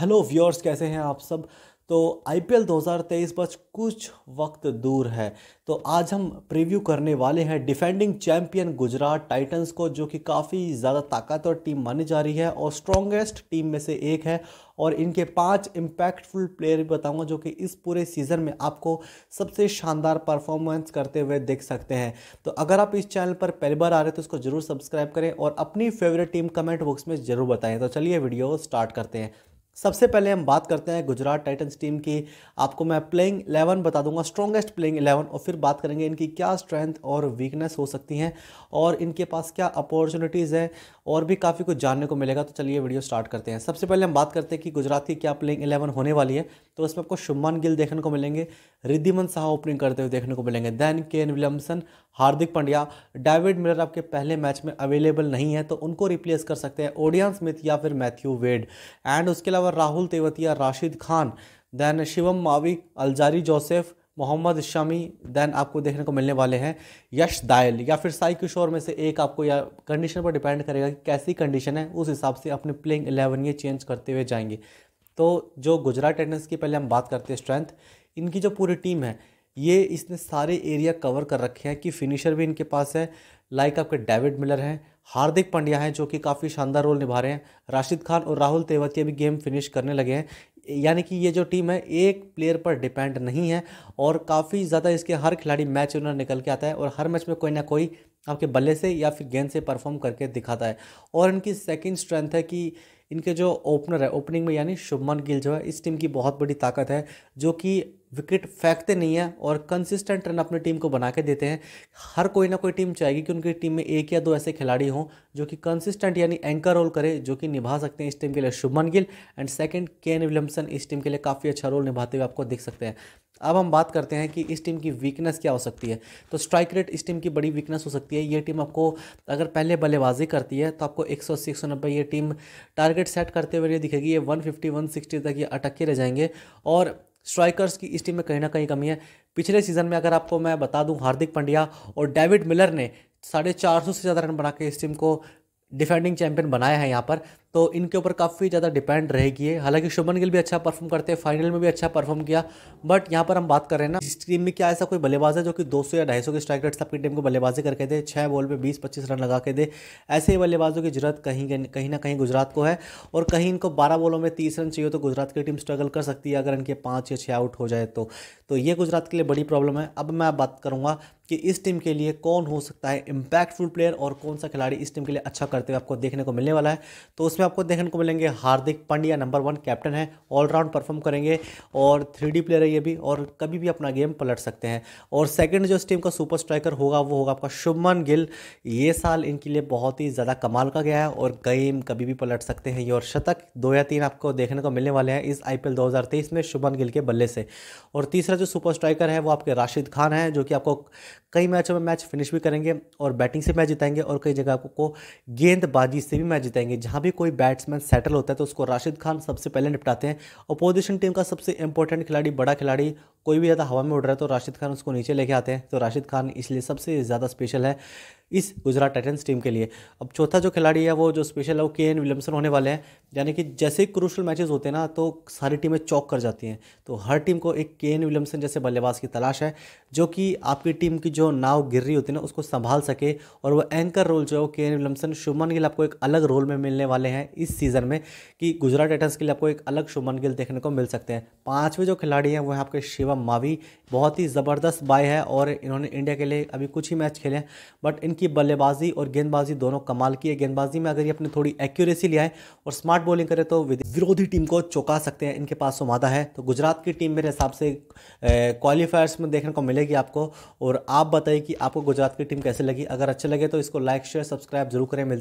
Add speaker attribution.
Speaker 1: hello viewers कैसे हैं आप सब तो आईपीएल 2023 बस कुछ वक्त दूर है तो आज हम प्रीव्यू करने वाले हैं डिफेंडिंग चैंपियन गुजरात टाइटंस को जो कि काफ़ी ज़्यादा ताकतवर टीम मानी जा रही है और स्ट्रॉन्गेस्ट टीम में से एक है और इनके पांच इम्पैक्टफुल प्लेयर भी बताऊंगा जो कि इस पूरे सीज़न में आपको सबसे शानदार परफॉर्मेंस करते हुए देख सकते हैं तो अगर आप इस चैनल पर पहली बार आ रहे हैं तो इसको ज़रूर सब्सक्राइब करें और अपनी फेवरेट टीम कमेंट बॉक्स में ज़रूर बताएं तो चलिए वीडियो स्टार्ट करते हैं सबसे पहले हम बात करते हैं गुजरात टाइटंस टीम की आपको मैं प्लेइंग 11 बता दूंगा स्ट्रॉन्गेस्ट प्लेइंग 11 और फिर बात करेंगे इनकी क्या स्ट्रेंथ और वीकनेस हो सकती हैं और इनके पास क्या अपॉर्चुनिटीज़ हैं और भी काफ़ी कुछ जानने को मिलेगा तो चलिए वीडियो स्टार्ट करते हैं सबसे पहले हम बात करते हैं कि गुजरात की क्या प्लेइंग इलेवन होने वाली है तो इसमें आपको शुभमान गिल देखने को मिलेंगे रिद्धिमन शाह ओपनिंग करते हुए देखने को मिलेंगे then Kane Williamson Hardik Pandya David Miller आपके पहले मैच में अवेलेबल नहीं है तो उनको रिप्लेस कर सकते हैं ओडियन स्मिथ या फिर मैथ्यू वेड एंड उसके अलावा Kanwar Rahul Tewatia Rashid Khan then Shivam Mavi Alzarri Joseph Mohammed Shami then आपको देखने को मिलने वाले हैं यश दायल या फिर साई किशोर में से एक आपको या कंडीशन पर डिपेंड करेगा कि कैसी कंडीशन है उस हिसाब से अपने प्लेइंग एलेवन ये चेंज करते हुए जाएंगे तो जो गुजरात टेंडेंस की पहले हम बात करते हैं स्ट्रेंथ इनकी जो पूरी टीम है ये इसने सारे एरिया कवर कर रखे हैं कि फिनिशर भी इनके पास है लाइक आपके डेविड मिलर हैं हार्दिक पांड्या हैं जो कि काफ़ी शानदार रोल निभा रहे हैं राशिद खान और राहुल तेवतिया भी गेम फिनिश करने लगे हैं यानी कि ये जो टीम है एक प्लेयर पर डिपेंड नहीं है और काफ़ी ज़्यादा इसके हर खिलाड़ी मैच उन्हें निकल के आता है और हर मैच में कोई ना कोई आपके बल्ले से या फिर गेंद से परफॉर्म करके दिखाता है और इनकी सेकेंड स्ट्रेंथ है कि इनके जो ओपनर है ओपनिंग में यानी शुभमन गिल जो है इस टीम की बहुत बड़ी ताकत है जो कि विकेट फेंकते नहीं हैं और कंसिस्टेंट रन अपनी टीम को बना के देते हैं हर कोई ना कोई टीम चाहेगी कि उनकी टीम में एक या दो ऐसे खिलाड़ी हों जो कि कंसिस्टेंट यानी एंकर रोल करें जो कि निभा सकते हैं इस टीम के लिए Shubman Gill and second Kane Williamson इस टीम के लिए काफ़ी अच्छा रोल निभाते हुए आपको दिख सकते हैं अब हम बात करते हैं कि इस टीम की वीकनेस क्या हो सकती है तो स्ट्राइक रेट इस टीम की बड़ी वीकनेस हो सकती है ये टीम आपको अगर पहले बल्लेबाजी करती है तो आपको 180 190 सौ नब्बे ये टीम टारगेट सेट करते हुए ये दिखेगी ये 150 160 तक ये अटक के रह जाएंगे और स्ट्राइकर्स की इस टीम में कहीं ना कहीं कमी है पिछले सीजन में अगर आपको मैं बता दूं हार्दिक पांड्या और डेविड मिलर ने साढ़े चार सौ से ज़्यादा रन बना के इस टीम को डिफेंडिंग चैंपियन बनाया है यहाँ पर तो इनके ऊपर काफ़ी ज़्यादा डिपेंड रहेगी है हालांकि शुभन गिल भी अच्छा परफॉर्म करते हैं फाइनल में भी अच्छा परफॉर्म किया बट यहाँ पर हम बात कर रहे हैं ना इस टीम में क्या ऐसा कोई बल्लेबाज है जो कि 200 या 250 के स्ट्राइक रेट आपकी अपनी टीम को बल्लेबाजी करके दे छः बॉल पर बीस पच्चीस रन लगा के दे ऐसे ही बल्लेबाजों की जरूरत कहीं कहीं ना कहीं गुजरात को है और कहीं इनको बारह बॉलों में तीस रन चाहिए तो गुजरात की टीम स्ट्रगल कर सकती है अगर इनके पाँच या छः आउट हो जाए तो, तो ये गुजरात के लिए बड़ी प्रॉब्लम है अब मैं बात करूँगा कि इस टीम के लिए कौन हो सकता है इम्पैक्टफुल प्लेयर और कौन सा खिलाड़ी इस टीम के लिए अच्छा करते हुए आपको देखने को मिलने वाला है तो उसमें इसमें आपको देखने को मिलेंगे Hardik Pandya number one captain है ऑलराउंड परफॉर्म करेंगे और थ्री प्लेयर है ये भी और कभी भी अपना गेम पलट सकते हैं और सेकेंड जो इस टीम का सुपर स्ट्राइकर होगा वो होगा आपका शुभमन गिल ये साल इनके लिए बहुत ही ज़्यादा कमाल का गया है और गेम कभी भी पलट सकते हैं ये और शतक दो या तीन आपको देखने को मिलने वाले हैं इस आई 2023 में शुभमन गिल के बल्ले से और तीसरा जो सुपर स्ट्राइकर है वो आपके राशिद खान है जो कि आपको कई मैचों में मैच फिनिश भी करेंगे और बैटिंग से मैच जिताएंगे और कई जगह आपको गेंदबाजी से भी मैच जिताएंगे जहाँ भी कोई बैट्समैन सेटल होता है तो उसको राशिद खान सबसे पहले निपटाते हैं अपोजिशन टीम का सबसे इंपॉर्टेंट खिलाड़ी बड़ा खिलाड़ी कोई भी ज़्यादा हवा में उड़ रहा है तो राशिद खान उसको नीचे लेके आते हैं तो राशिद खान इसलिए सबसे ज़्यादा स्पेशल है इस गुजरात टाइटन्स टीम के लिए अब चौथा जो खिलाड़ी है वो जो स्पेशल है वो के एन विलियमसन होने वाले हैं यानी कि जैसे क्रूशल मैचेस होते हैं ना तो सारी टीमें चौक कर जाती हैं तो हर टीम को एक के एन विलियमसन जैसे बल्लेबाज की तलाश है जो कि आपकी टीम की जो नाव गिर रही होती है ना उसको संभाल सके और वो एंकर रोल जो है वो के एन विलियमसन शुभमन गिल आपको एक अलग रोल में मिलने वाले हैं इस सीज़न में कि गुजरात टाइटन्स के लिए आपको एक अलग शुभमन गिल देखने को मिल सकते हैं पाँचवें जो खिलाड़ी हैं वो है आपके शिवा शिवम मावी बहुत ही ज़बरदस्त बाय है और इन्होंने इंडिया के लिए अभी कुछ ही मैच खेले हैं बट इनकी बल्लेबाजी और गेंदबाजी दोनों कमाल की है गेंदबाजी में अगर ये अपने थोड़ी एक्यूरेसी ले आए और स्मार्ट बॉलिंग करें तो विरोधी टीम को चौंका सकते हैं इनके पास सुमादा है तो गुजरात की टीम मेरे हिसाब से क्वालिफायर्स में देखने को मिलेगी आपको और आप बताइए कि आपको गुजरात की टीम कैसे लगी अगर अच्छे लगे तो इसको लाइक शेयर सब्सक्राइब जरूर करें